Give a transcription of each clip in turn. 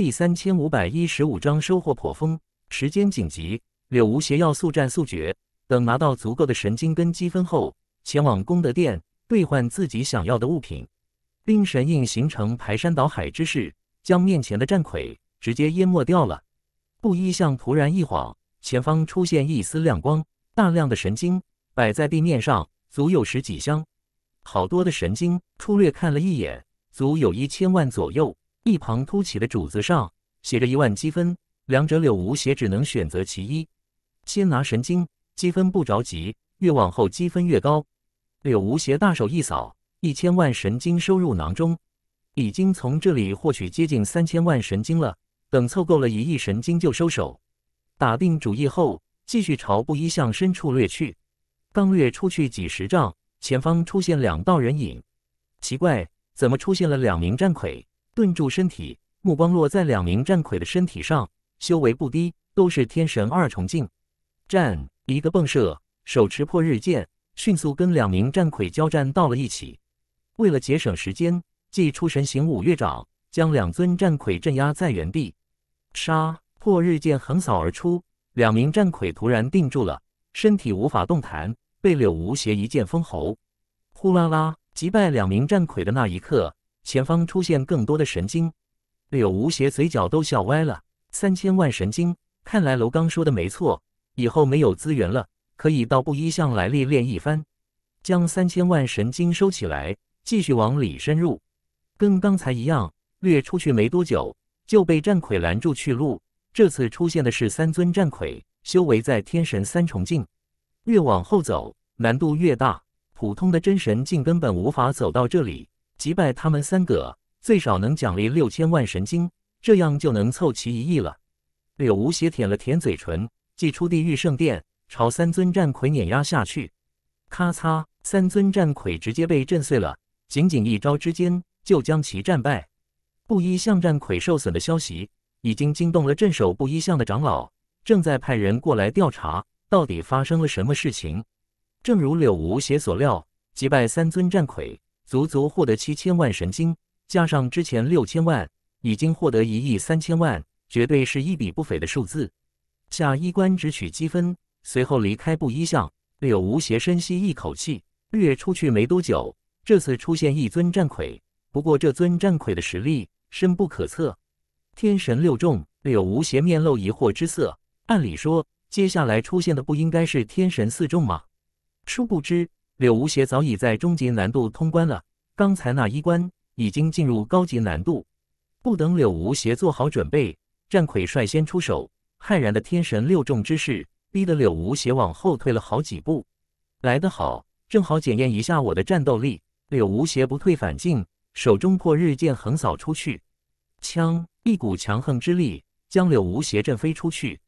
第三千五百一十五章收获颇丰，时间紧急，柳无邪要速战速决。等拿到足够的神经根积分后，前往功德殿兑换自己想要的物品。冰神印形成排山倒海之势，将面前的战魁直接淹没掉了。布衣像突然一晃，前方出现一丝亮光，大量的神经摆在地面上，足有十几箱，好多的神经。粗略看了一眼，足有一千万左右。一旁凸起的柱子上写着一万积分，两者柳无邪只能选择其一。先拿神经，积分不着急，越往后积分越高。柳无邪大手一扫，一千万神经收入囊中，已经从这里获取接近三千万神经了。等凑够了一亿神经就收手。打定主意后，继续朝布衣巷深处掠去。刚掠出去几十丈，前方出现两道人影。奇怪，怎么出现了两名战魁？顿住身体，目光落在两名战魁的身体上，修为不低，都是天神二重境。战一个迸射，手持破日剑，迅速跟两名战魁交战到了一起。为了节省时间，祭出神行五岳掌，将两尊战魁镇压在原地。杀破日剑横扫而出，两名战魁突然定住了，身体无法动弹，被柳无邪一剑封喉。呼啦啦，击败两名战魁的那一刻。前方出现更多的神经，柳无邪嘴角都笑歪了。三千万神经，看来楼刚说的没错，以后没有资源了，可以到布衣巷来历练一番，将三千万神经收起来，继续往里深入。跟刚才一样，略出去没多久，就被战魁拦住去路。这次出现的是三尊战魁，修为在天神三重境。越往后走，难度越大，普通的真神境根本无法走到这里。击败他们三个，最少能奖励六千万神经，这样就能凑齐一亿了。柳无邪舔了舔嘴唇，祭出地狱圣殿，朝三尊战魁碾压下去。咔嚓！三尊战魁直接被震碎了，仅仅一招之间就将其战败。布衣巷战魁受损的消息已经惊动了镇守布衣巷的长老，正在派人过来调查到底发生了什么事情。正如柳无邪所料，击败三尊战魁。足足获得七千万神经，加上之前六千万，已经获得一亿三千万，绝对是一笔不菲的数字。下一关只取积分，随后离开布衣巷。柳无邪深吸一口气，略出去没多久，这次出现一尊战魁。不过这尊战魁的实力深不可测。天神六重，柳无邪面露疑惑之色。按理说，接下来出现的不应该是天神四重吗？殊不知。柳无邪早已在中级难度通关了，刚才那一关已经进入高级难度。不等柳无邪做好准备，战魁率先出手，骇然的天神六重之势，逼得柳无邪往后退了好几步。来得好，正好检验一下我的战斗力。柳无邪不退反进，手中破日剑横扫出去，枪一股强横之力将柳无邪震飞出去。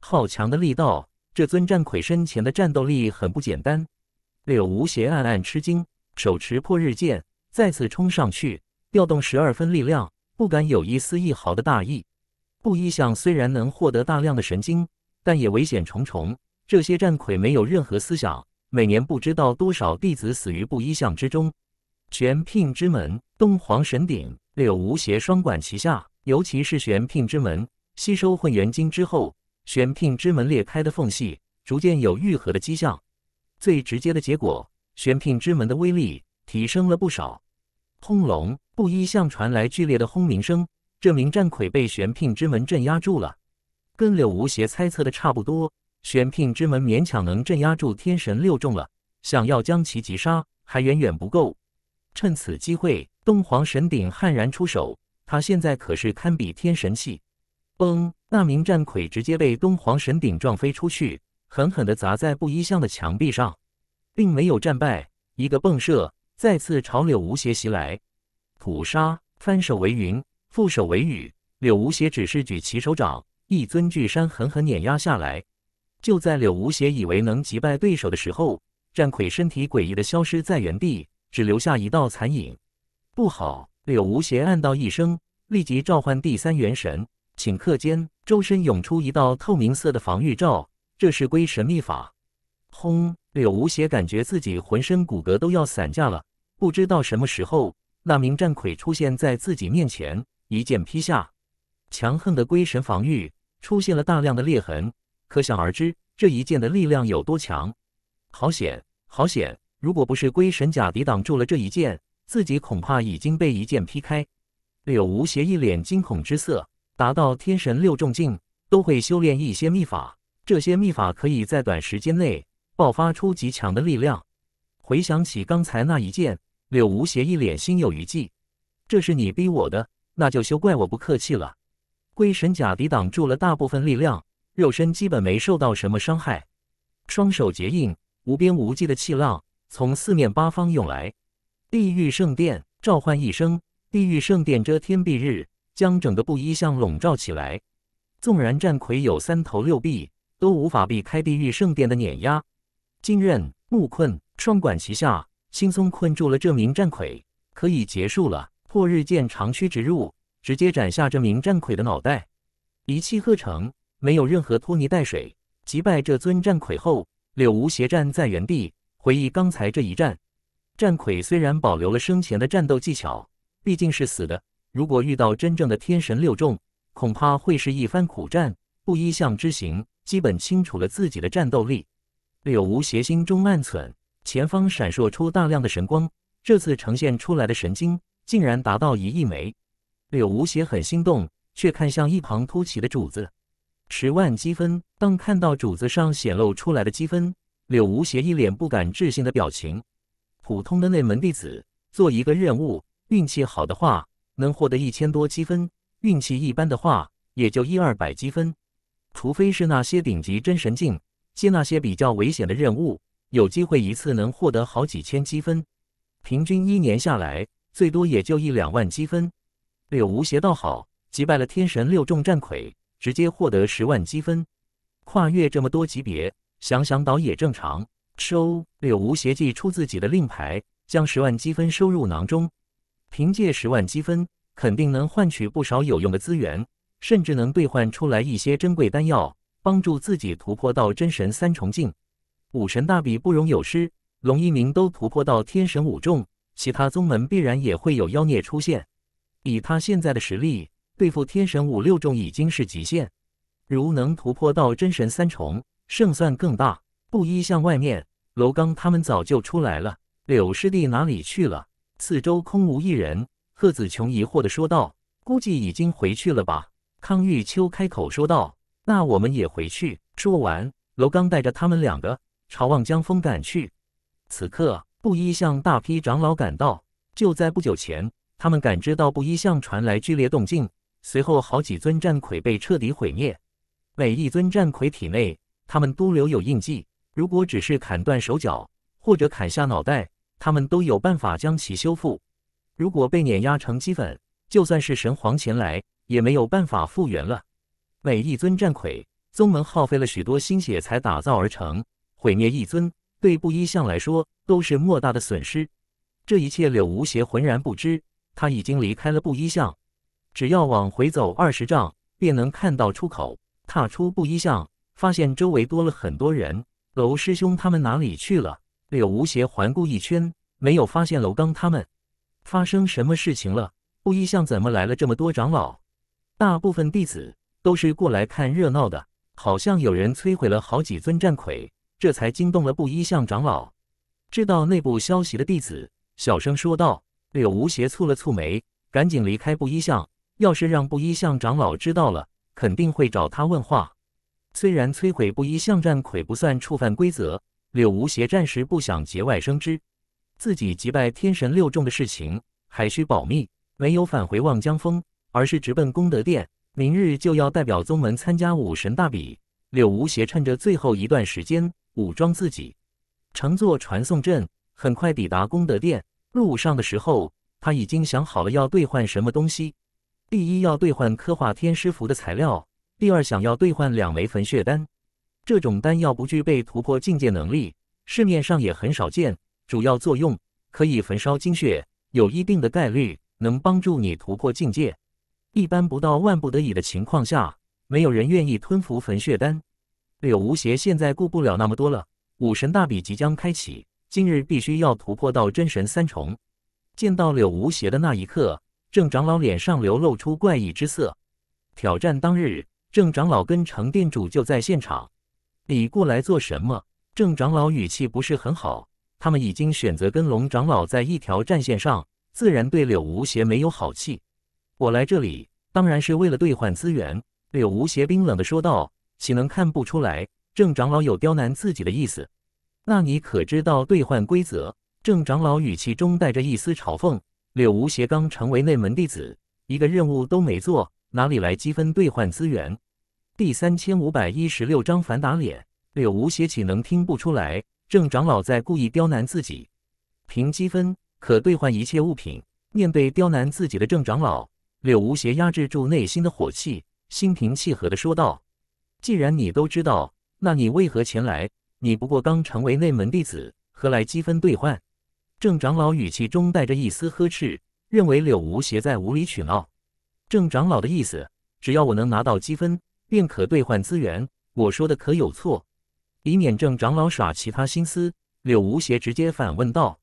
好强的力道，这尊战魁身前的战斗力很不简单。柳无邪暗暗吃惊，手持破日剑，再次冲上去，调动十二分力量，不敢有一丝一毫的大意。布衣相虽然能获得大量的神经，但也危险重重。这些战魁没有任何思想，每年不知道多少弟子死于布衣相之中。玄牝之门、东皇神鼎，柳无邪双管齐下，尤其是玄牝之门，吸收混元经之后，玄牝之门裂开的缝隙逐渐有愈合的迹象。最直接的结果，玄牝之门的威力提升了不少。轰隆！布衣巷传来剧烈的轰鸣声，这名战魁被玄牝之门镇压住了。跟柳无邪猜测的差不多，玄牝之门勉强能镇压住天神六重了，想要将其击杀还远远不够。趁此机会，东皇神鼎悍然出手，他现在可是堪比天神器。嘣！那名战魁直接被东皇神鼎撞飞出去。狠狠地砸在布衣巷的墙壁上，并没有战败。一个迸射，再次朝柳无邪袭来。土沙翻手为云，覆手为雨。柳无邪只是举起手掌，一尊巨山狠狠碾压下来。就在柳无邪以为能击败对手的时候，战魁身体诡异的消失在原地，只留下一道残影。不好！柳无邪暗道一声，立即召唤第三元神。顷刻间，周身涌出一道透明色的防御罩。这是龟神秘法，轰！柳无邪感觉自己浑身骨骼都要散架了。不知道什么时候，那名战魁出现在自己面前，一剑劈下，强横的龟神防御出现了大量的裂痕，可想而知这一剑的力量有多强。好险，好险！如果不是龟神甲抵挡住了这一剑，自己恐怕已经被一剑劈开。柳无邪一脸惊恐之色，达到天神六重境都会修炼一些秘法。这些秘法可以在短时间内爆发出极强的力量。回想起刚才那一剑，柳无邪一脸心有余悸。这是你逼我的，那就休怪我不客气了。龟神甲抵挡住了大部分力量，肉身基本没受到什么伤害。双手结印，无边无际的气浪从四面八方涌来。地狱圣殿召唤一声，地狱圣殿遮天蔽日，将整个布衣巷笼罩起来。纵然战魁有三头六臂。都无法避开地狱圣殿的碾压，金刃木困双管齐下，轻松困住了这名战魁。可以结束了，破日剑长驱直入，直接斩下这名战魁的脑袋，一气呵成，没有任何拖泥带水。击败这尊战魁后，柳无邪站在原地回忆刚才这一战。战魁虽然保留了生前的战斗技巧，毕竟是死的，如果遇到真正的天神六众，恐怕会是一番苦战。不一向之行。基本清楚了自己的战斗力，柳无邪心中暗忖。前方闪烁出大量的神光，这次呈现出来的神经竟然达到一亿枚。柳无邪很心动，却看向一旁突起的主子。十万积分！当看到主子上显露出来的积分，柳无邪一脸不敢置信的表情。普通的内门弟子做一个任务，运气好的话能获得一千多积分，运气一般的话也就一二百积分。除非是那些顶级真神境接那些比较危险的任务，有机会一次能获得好几千积分，平均一年下来最多也就一两万积分。柳无邪倒好，击败了天神六重战魁，直接获得十万积分，跨越这么多级别，想想倒也正常。收柳无邪祭出自己的令牌，将十万积分收入囊中。凭借十万积分，肯定能换取不少有用的资源。甚至能兑换出来一些珍贵丹药，帮助自己突破到真神三重境。武神大比不容有失，龙一鸣都突破到天神五重，其他宗门必然也会有妖孽出现。以他现在的实力，对付天神五六重已经是极限。如能突破到真神三重，胜算更大。布衣向外面，楼刚他们早就出来了。柳师弟哪里去了？四周空无一人。贺子琼疑惑的说道：“估计已经回去了吧。”康玉秋开口说道：“那我们也回去。”说完，楼刚带着他们两个朝望江峰赶去。此刻，布衣巷大批长老赶到。就在不久前，他们感知到布衣巷传来剧烈动静，随后好几尊战魁被彻底毁灭。每一尊战魁体内，他们都留有印记。如果只是砍断手脚或者砍下脑袋，他们都有办法将其修复。如果被碾压成齑粉，就算是神皇前来。也没有办法复原了。每一尊战魁，宗门耗费了许多心血才打造而成，毁灭一尊，对布衣相来说都是莫大的损失。这一切，柳无邪浑然不知。他已经离开了布衣巷，只要往回走二十丈，便能看到出口。踏出布衣巷，发现周围多了很多人。娄师兄他们哪里去了？柳无邪环顾一圈，没有发现娄刚他们。发生什么事情了？布衣巷怎么来了这么多长老？大部分弟子都是过来看热闹的，好像有人摧毁了好几尊战魁，这才惊动了布衣巷长老。知道内部消息的弟子小声说道：“柳无邪蹙了蹙眉，赶紧离开布衣巷。要是让布衣巷长老知道了，肯定会找他问话。虽然摧毁布衣巷战魁不算触犯规则，柳无邪暂时不想节外生枝。自己击败天神六众的事情还需保密，没有返回望江峰。”而是直奔功德殿，明日就要代表宗门参加武神大比。柳无邪趁着最后一段时间武装自己，乘坐传送阵，很快抵达功德殿。路上的时候，他已经想好了要兑换什么东西。第一，要兑换刻画天师符的材料；第二，想要兑换两枚焚血丹。这种丹药不具备突破境界能力，市面上也很少见。主要作用可以焚烧精血，有一定的概率能帮助你突破境界。一般不到万不得已的情况下，没有人愿意吞服焚血丹。柳无邪现在顾不了那么多了，武神大比即将开启，今日必须要突破到真神三重。见到柳无邪的那一刻，郑长老脸上流露出怪异之色。挑战当日，郑长老跟程店主就在现场，你过来做什么？郑长老语气不是很好，他们已经选择跟龙长老在一条战线上，自然对柳无邪没有好气。我来这里当然是为了兑换资源。”柳无邪冰冷的说道，“岂能看不出来？郑长老有刁难自己的意思？那你可知道兑换规则？”郑长老语气中带着一丝嘲讽。柳无邪刚成为内门弟子，一个任务都没做，哪里来积分兑换资源？第三千五百一十六章反打脸。柳无邪岂能听不出来？郑长老在故意刁难自己？凭积分可兑换一切物品。面对刁难自己的郑长老。柳无邪压制住内心的火气，心平气和地说道：“既然你都知道，那你为何前来？你不过刚成为内门弟子，何来积分兑换？”郑长老语气中带着一丝呵斥，认为柳无邪在无理取闹。郑长老的意思，只要我能拿到积分，便可兑换资源。我说的可有错？以免郑长老耍其他心思，柳无邪直接反问道：“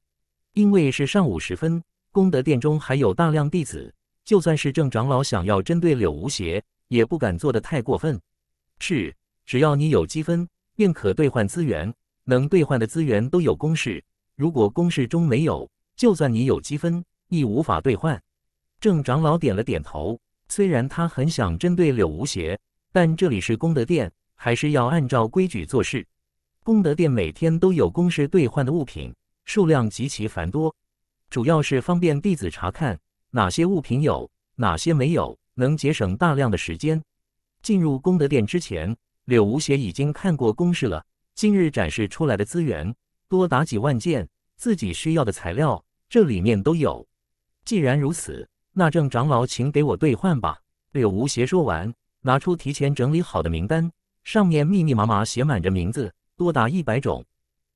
因为是上午时分，功德殿中还有大量弟子。”就算是郑长老想要针对柳无邪，也不敢做得太过分。是，只要你有积分，便可兑换资源。能兑换的资源都有公式，如果公式中没有，就算你有积分，亦无法兑换。郑长老点了点头。虽然他很想针对柳无邪，但这里是功德殿，还是要按照规矩做事。功德殿每天都有公式兑换的物品，数量极其繁多，主要是方便弟子查看。哪些物品有，哪些没有，能节省大量的时间。进入功德殿之前，柳无邪已经看过公式了。今日展示出来的资源，多达几万件自己需要的材料，这里面都有。既然如此，那郑长老，请给我兑换吧。柳无邪说完，拿出提前整理好的名单，上面密密麻麻写满着名字，多达一百种。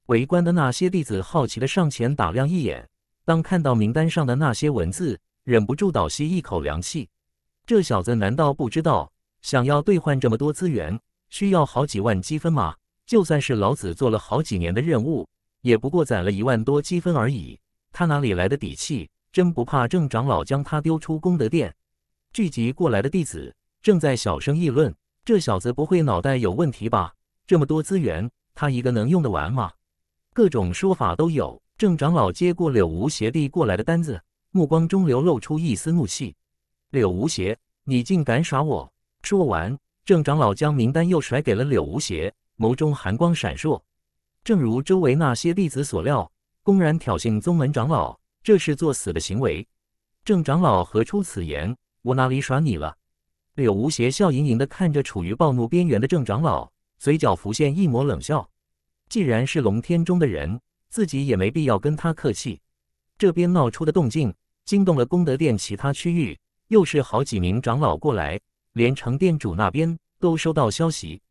围观的那些弟子好奇的上前打量一眼，当看到名单上的那些文字。忍不住倒吸一口凉气，这小子难道不知道想要兑换这么多资源需要好几万积分吗？就算是老子做了好几年的任务，也不过攒了一万多积分而已。他哪里来的底气？真不怕郑长老将他丢出功德殿？聚集过来的弟子正在小声议论：这小子不会脑袋有问题吧？这么多资源，他一个能用得完吗？各种说法都有。郑长老接过柳无邪递过来的单子。目光中流露出一丝怒气，柳无邪，你竟敢耍我！说完，郑长老将名单又甩给了柳无邪，眸中寒光闪烁。正如周围那些弟子所料，公然挑衅宗门长老，这是作死的行为。郑长老何出此言？我哪里耍你了？柳无邪笑盈盈地看着处于暴怒边缘的郑长老，嘴角浮现一抹冷笑。既然是龙天中的人，自己也没必要跟他客气。这边闹出的动静。惊动了功德殿其他区域，又是好几名长老过来，连城店主那边都收到消息。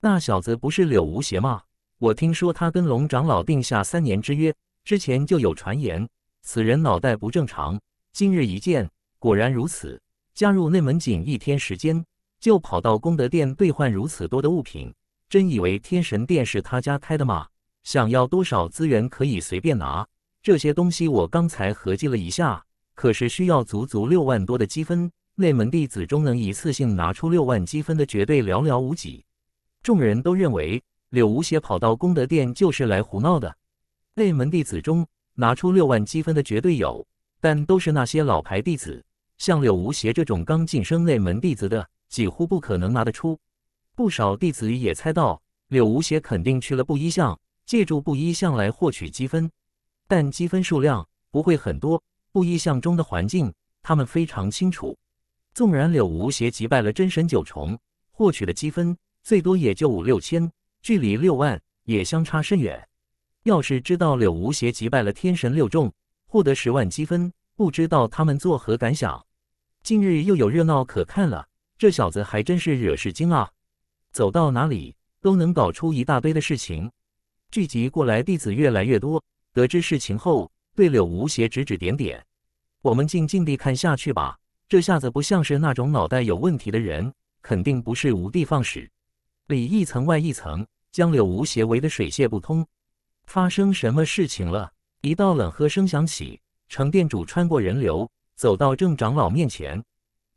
那小子不是柳无邪吗？我听说他跟龙长老定下三年之约，之前就有传言此人脑袋不正常。今日一见，果然如此。加入内门仅一天时间，就跑到功德殿兑换如此多的物品，真以为天神殿是他家开的吗？想要多少资源可以随便拿？这些东西我刚才合计了一下。可是需要足足六万多的积分，内门弟子中能一次性拿出六万积分的绝对寥寥无几。众人都认为柳无邪跑到功德殿就是来胡闹的。内门弟子中拿出六万积分的绝对有，但都是那些老牌弟子，像柳无邪这种刚晋升内门弟子的，几乎不可能拿得出。不少弟子也猜到柳无邪肯定去了布衣巷，借助布衣巷来获取积分，但积分数量不会很多。意象中的环境，他们非常清楚。纵然柳无邪击败了真神九重，获取的积分最多也就五六千，距离六万也相差甚远。要是知道柳无邪击败了天神六重，获得十万积分，不知道他们作何感想？近日又有热闹可看了，这小子还真是惹事精啊！走到哪里都能搞出一大堆的事情。聚集过来，弟子越来越多，得知事情后，对柳无邪指指点点。我们静静地看下去吧。这下子不像是那种脑袋有问题的人，肯定不是无的放矢。里一层外一层，将柳无邪围得水泄不通。发生什么事情了？一道冷喝声响起，程店主穿过人流，走到郑长老面前。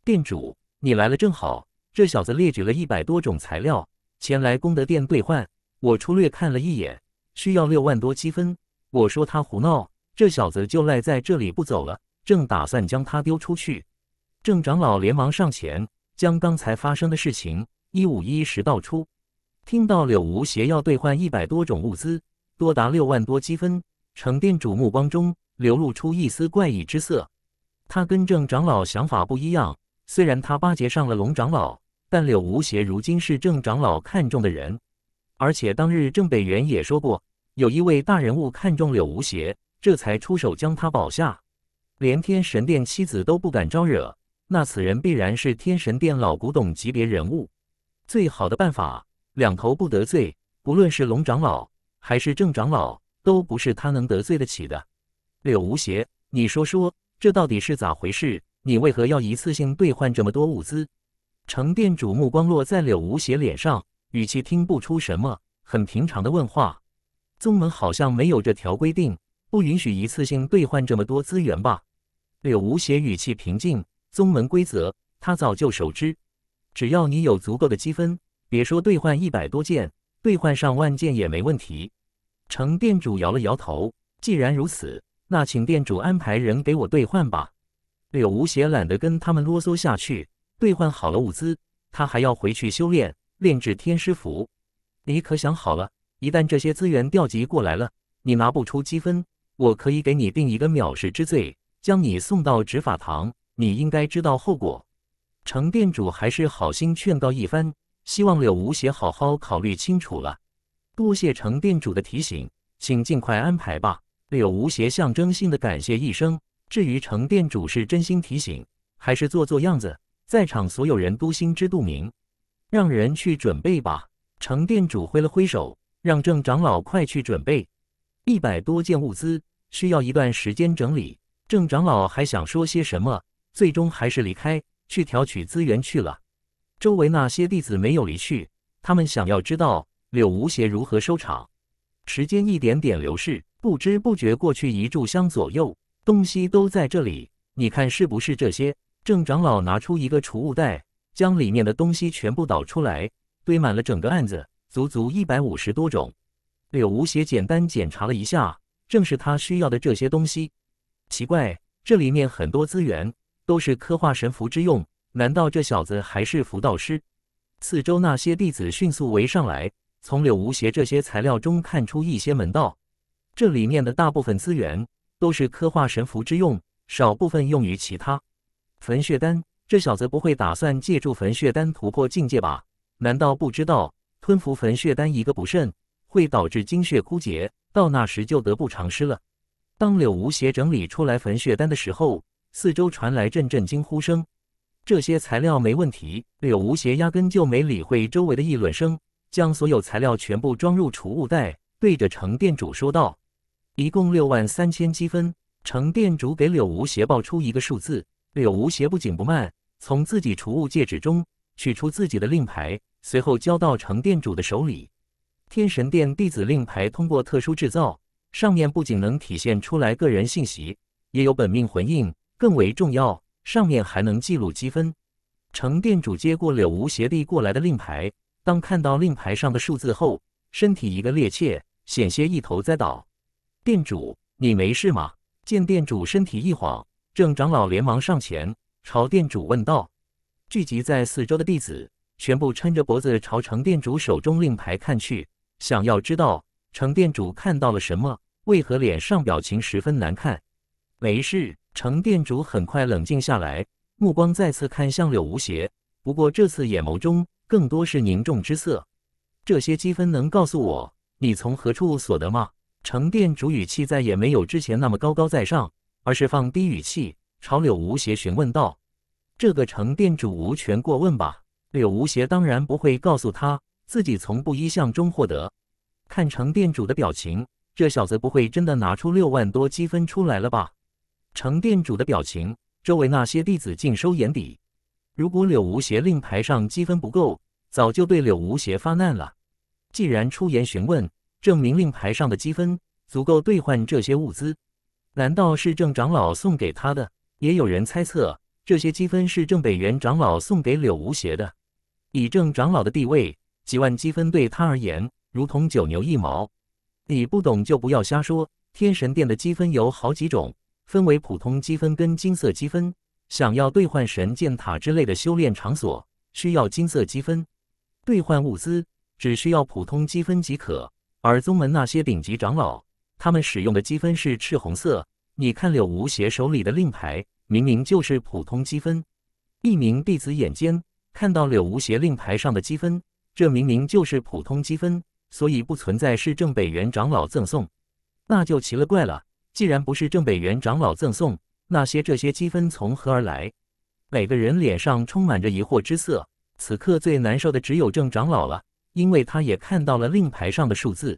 店主，你来了正好。这小子列举了一百多种材料前来功德殿兑换，我粗略看了一眼，需要六万多积分。我说他胡闹，这小子就赖在这里不走了。正打算将他丢出去，郑长老连忙上前，将刚才发生的事情一五一十道出。听到柳无邪要兑换一百多种物资，多达六万多积分，程店主目光中流露出一丝怪异之色。他跟郑长老想法不一样，虽然他巴结上了龙长老，但柳无邪如今是郑长老看中的人，而且当日郑北元也说过，有一位大人物看中柳无邪，这才出手将他保下。连天神殿妻子都不敢招惹，那此人必然是天神殿老古董级别人物。最好的办法，两头不得罪。不论是龙长老还是郑长老，都不是他能得罪得起的。柳无邪，你说说，这到底是咋回事？你为何要一次性兑换这么多物资？程殿主目光落在柳无邪脸上，语气听不出什么，很平常的问话。宗门好像没有这条规定，不允许一次性兑换这么多资源吧？柳无邪语气平静：“宗门规则，他早就熟知。只要你有足够的积分，别说兑换一百多件，兑换上万件也没问题。”程店主摇了摇头：“既然如此，那请店主安排人给我兑换吧。”柳无邪懒得跟他们啰嗦下去。兑换好了物资，他还要回去修炼，炼制天师符。你可想好了？一旦这些资源调集过来了，你拿不出积分，我可以给你定一个藐视之罪。将你送到执法堂，你应该知道后果。程店主还是好心劝告一番，希望柳无邪好好考虑清楚了。多谢程店主的提醒，请尽快安排吧。柳无邪象征性的感谢一声。至于程店主是真心提醒，还是做做样子，在场所有人都心知肚明。让人去准备吧。程店主挥了挥手，让郑长老快去准备。一百多件物资，需要一段时间整理。郑长老还想说些什么，最终还是离开，去调取资源去了。周围那些弟子没有离去，他们想要知道柳无邪如何收场。时间一点点流逝，不知不觉过去一炷香左右。东西都在这里，你看是不是这些？郑长老拿出一个储物袋，将里面的东西全部倒出来，堆满了整个案子，足足一百五十多种。柳无邪简单检查了一下，正是他需要的这些东西。奇怪，这里面很多资源都是刻画神符之用，难道这小子还是符道师？四周那些弟子迅速围上来，从柳无邪这些材料中看出一些门道。这里面的大部分资源都是刻画神符之用，少部分用于其他。焚血丹，这小子不会打算借助焚血丹突破境界吧？难道不知道吞服焚血丹一个不慎会导致精血枯竭，到那时就得不偿失了？当柳无邪整理出来焚血丹的时候，四周传来阵阵惊呼声。这些材料没问题，柳无邪压根就没理会周围的议论声，将所有材料全部装入储物袋，对着程店主说道：“一共六万三千积分。”程店主给柳无邪报出一个数字，柳无邪不紧不慢，从自己储物戒指中取出自己的令牌，随后交到程店主的手里。天神殿弟子令牌通过特殊制造。上面不仅能体现出来个人信息，也有本命魂印，更为重要。上面还能记录积分。程店主接过柳无邪递过来的令牌，当看到令牌上的数字后，身体一个趔趄，险些一头栽倒。店主，你没事吗？见店主身体一晃，郑长老连忙上前朝店主问道。聚集在四周的弟子全部撑着脖子朝程店主手中令牌看去，想要知道。程店主看到了什么？为何脸上表情十分难看？没事，程店主很快冷静下来，目光再次看向柳无邪，不过这次眼眸中更多是凝重之色。这些积分能告诉我你从何处所得吗？程店主语气再也没有之前那么高高在上，而是放低语气朝柳无邪询问道：“这个程店主无权过问吧？”柳无邪当然不会告诉他自己从布衣巷中获得。看程店主的表情，这小子不会真的拿出六万多积分出来了吧？程店主的表情，周围那些弟子尽收眼底。如果柳无邪令牌上积分不够，早就对柳无邪发难了。既然出言询问，证明令牌上的积分足够兑换这些物资。难道是郑长老送给他的？也有人猜测，这些积分是郑北元长老送给柳无邪的。以郑长老的地位，几万积分对他而言。如同九牛一毛，你不懂就不要瞎说。天神殿的积分有好几种，分为普通积分跟金色积分。想要兑换神剑塔之类的修炼场所，需要金色积分；兑换物资只需要普通积分即可。而宗门那些顶级长老，他们使用的积分是赤红色。你看柳无邪手里的令牌，明明就是普通积分。一名弟子眼尖，看到柳无邪令牌上的积分，这明明就是普通积分。所以不存在是正北元长老赠送，那就奇了怪了。既然不是正北元长老赠送，那些这些积分从何而来？每个人脸上充满着疑惑之色。此刻最难受的只有郑长老了，因为他也看到了令牌上的数字。